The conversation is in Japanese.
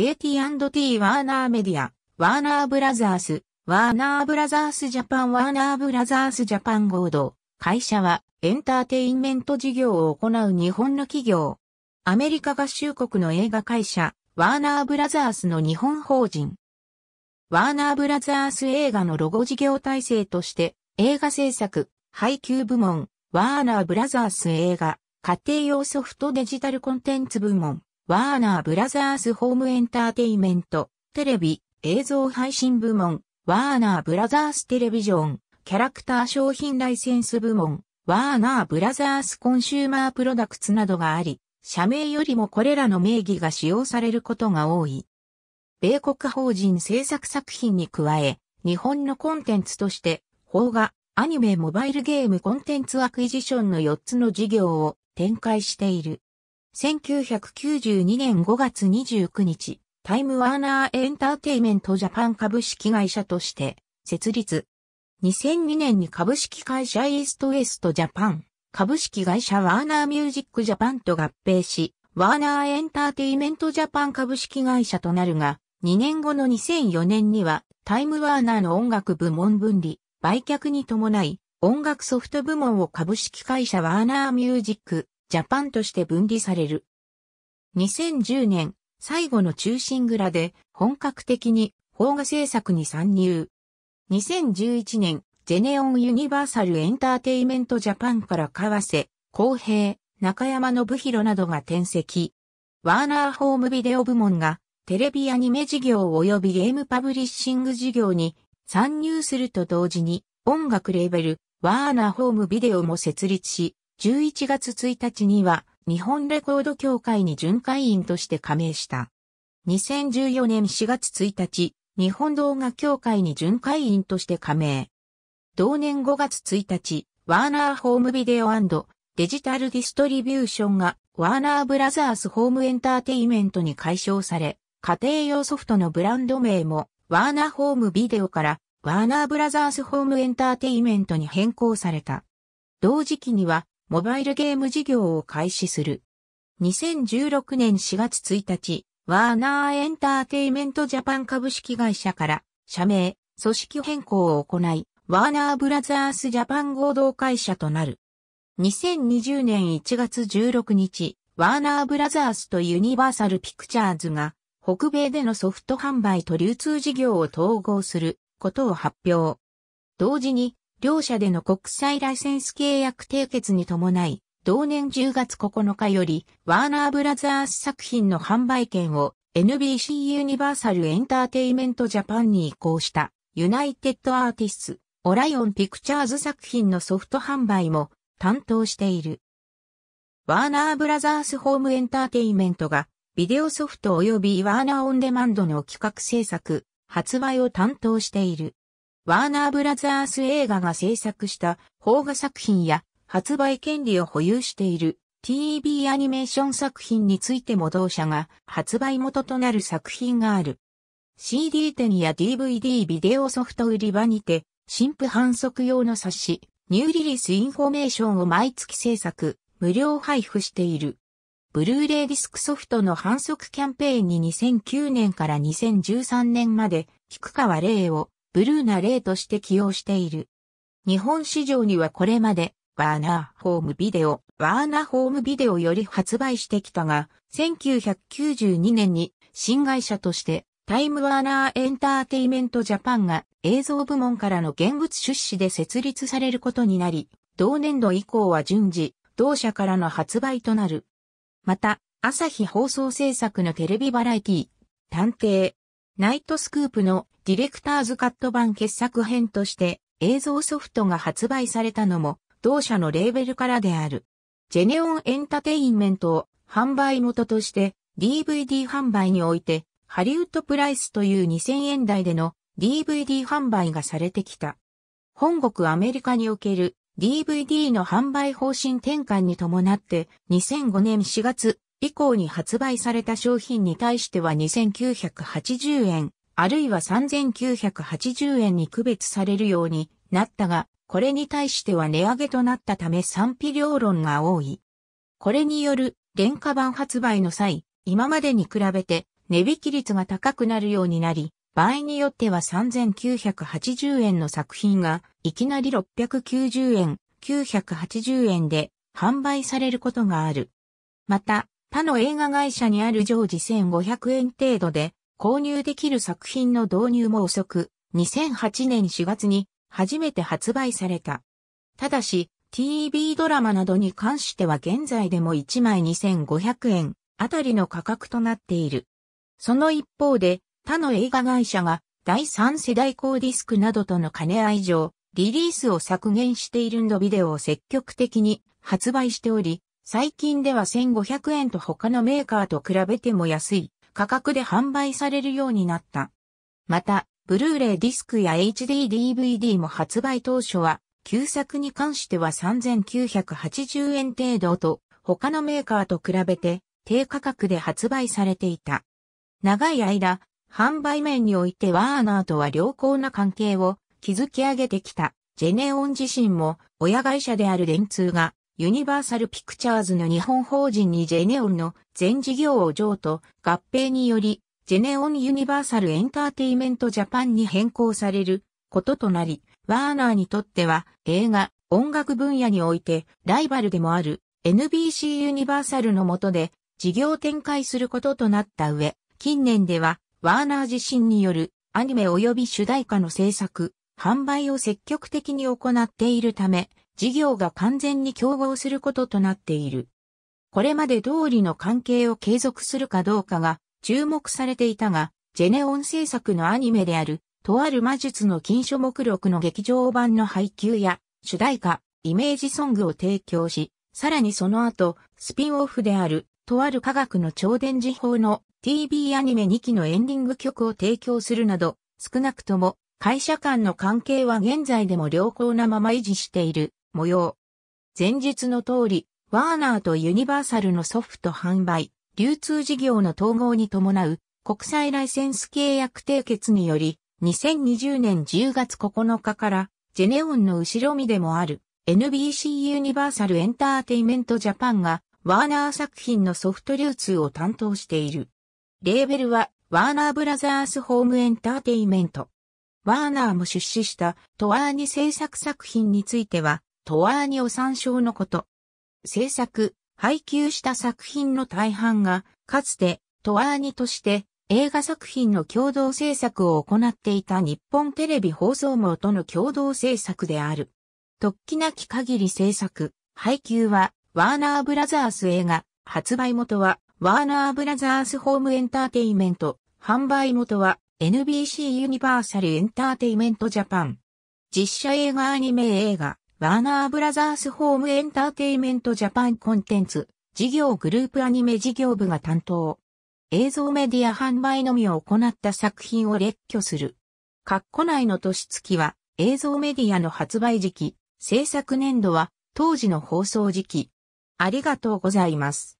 AT&T ワーナーメディア、ワーナーブラザース、ワーナーブラザースジャパンワーナーブラザースジャパン合同。会社はエンターテインメント事業を行う日本の企業。アメリカ合衆国の映画会社、ワーナーブラザースの日本法人。ワーナーブラザース映画のロゴ事業体制として、映画制作、配給部門、ワーナーブラザース映画、家庭用ソフトデジタルコンテンツ部門、ワーナーブラザースホームエンターテイメント、テレビ、映像配信部門、ワーナーブラザーステレビジョン、キャラクター商品ライセンス部門、ワーナーブラザースコンシューマープロダクツなどがあり、社名よりもこれらの名義が使用されることが多い。米国法人制作作品に加え、日本のコンテンツとして、邦画、アニメ、モバイルゲームコンテンツアクイジションの4つの事業を展開している。1992年5月29日、タイムワーナーエンターテイメントジャパン株式会社として設立。2002年に株式会社イーストウエストジャパン、株式会社ワーナーミュージックジャパンと合併し、ワーナーエンターテイメントジャパン株式会社となるが、2年後の2004年にはタイムワーナーの音楽部門分離、売却に伴い、音楽ソフト部門を株式会社ワーナーミュージックジャパンとして分離される。2010年、最後の中心蔵で本格的に邦画制作に参入。2011年、ゼネオンユニバーサルエンターテイメントジャパンから河瀬、公平、中山信弘などが転籍。ワーナーホームビデオ部門がテレビアニメ事業及びゲームパブリッシング事業に参入すると同時に音楽レーベルワーナーホームビデオも設立し11月1日には日本レコード協会に巡回員として加盟した。2014年4月1日、日本動画協会に巡回員として加盟。同年5月1日、ワーナーホームビデオデジタルディストリビューションがワーナーブラザースホームエンターテイメントに解消され、家庭用ソフトのブランド名もワーナーホームビデオからワーナーブラザースホームエンターテイメントに変更された。同時期にはモバイルゲーム事業を開始する。2016年4月1日、ワーナーエンターテイメントジャパン株式会社から社名、組織変更を行い、ワーナーブラザースジャパン合同会社となる。2020年1月16日、ワーナーブラザースとユニバーサルピクチャーズが、北米でのソフト販売と流通事業を統合することを発表。同時に、両社での国際ライセンス契約締結に伴い、同年10月9日より、ワーナーブラザース作品の販売権を NBC ユニバーサルエンターテイメントジャパンに移行した、ユナイテッドアーティスト、オライオンピクチャーズ作品のソフト販売も担当している。ワーナーブラザースホームエンターテイメントが、ビデオソフト及びワーナーオンデマンドの企画制作、発売を担当している。ワーナーブラザース映画が制作した邦画作品や発売権利を保有している TV アニメーション作品についても同社が発売元となる作品がある。CD 店や DVD ビデオソフト売り場にて、新婦反則用の冊子、ニューリリースインフォメーションを毎月制作、無料配布している。ブルーレイディスクソフトの反則キャンペーンに2009年から2013年まで、菊川玲をブルーな例として起用している。日本市場にはこれまで、ワーナーホームビデオ、ワーナーホームビデオより発売してきたが、1992年に新会社としてタイムワーナーエンターテイメントジャパンが映像部門からの現物出資で設立されることになり、同年度以降は順次、同社からの発売となる。また、朝日放送制作のテレビバラエティ、探偵、ナイトスクープのディレクターズカット版傑作編として映像ソフトが発売されたのも同社のレーベルからである。ジェネオンエンタテインメントを販売元として DVD 販売においてハリウッドプライスという2000円台での DVD 販売がされてきた。本国アメリカにおける DVD の販売方針転換に伴って2005年4月以降に発売された商品に対しては2980円あるいは3980円に区別されるようになったが、これに対しては値上げとなったため賛否両論が多い。これによる廉価版発売の際、今までに比べて値引き率が高くなるようになり、場合によっては3980円の作品がいきなり690円、980円で販売されることがある。また、他の映画会社にある常時1500円程度で購入できる作品の導入も遅く、2008年4月に初めて発売された。ただし、TV ドラマなどに関しては現在でも1枚2500円あたりの価格となっている。その一方で、他の映画会社が第3世代高ディスクなどとの兼ね合い上、リリースを削減しているンドビデオを積極的に発売しており、最近では1500円と他のメーカーと比べても安い価格で販売されるようになった。また、ブルーレイディスクや HDDVD も発売当初は、旧作に関しては3980円程度と、他のメーカーと比べて低価格で発売されていた。長い間、販売面においてワーナーとは良好な関係を築き上げてきたジェネオン自身も親会社である電通がユニバーサルピクチャーズの日本法人にジェネオンの全事業を譲渡、合併により、ジェネオンユニバーサルエンターテイメントジャパンに変更されることとなり、ワーナーにとっては映画、音楽分野においてライバルでもある NBC ユニバーサルの下で事業展開することとなった上、近年ではワーナー自身によるアニメ及び主題歌の制作、販売を積極的に行っているため、事業が完全に競合することとなっている。これまで通りの関係を継続するかどうかが注目されていたが、ジェネオン制作のアニメである、とある魔術の禁書目録の劇場版の配給や、主題歌、イメージソングを提供し、さらにその後、スピンオフである、とある科学の超電磁法の TV アニメ2期のエンディング曲を提供するなど、少なくとも会社間の関係は現在でも良好なまま維持している。模様。前述の通り、ワーナーとユニバーサルのソフト販売、流通事業の統合に伴う国際ライセンス契約締結により、2020年10月9日からジェネオンの後ろ身でもある NBC ユニバーサルエンターテイメントジャパンがワーナー作品のソフト流通を担当している。レーベルはワーナーブラザースホームエンターテイメント。ワーナーも出資したトワーニ制作作品についてはトワーニを参照のこと。制作、配給した作品の大半が、かつて、トワーニとして映画作品の共同制作を行っていた日本テレビ放送網との共同制作である。突起なき限り制作、配給は、ワーナーブラザース映画、発売元は、ワーナーブラザースホームエンターテイメント、販売元は、NBC ユニバーサルエンターテイメントジャパン。実写映画アニメ映画、ワーナーブラザースホームエンターテイメントジャパンコンテンツ、事業グループアニメ事業部が担当。映像メディア販売のみを行った作品を列挙する。括弧内の年月は、映像メディアの発売時期、制作年度は、当時の放送時期。ありがとうございます。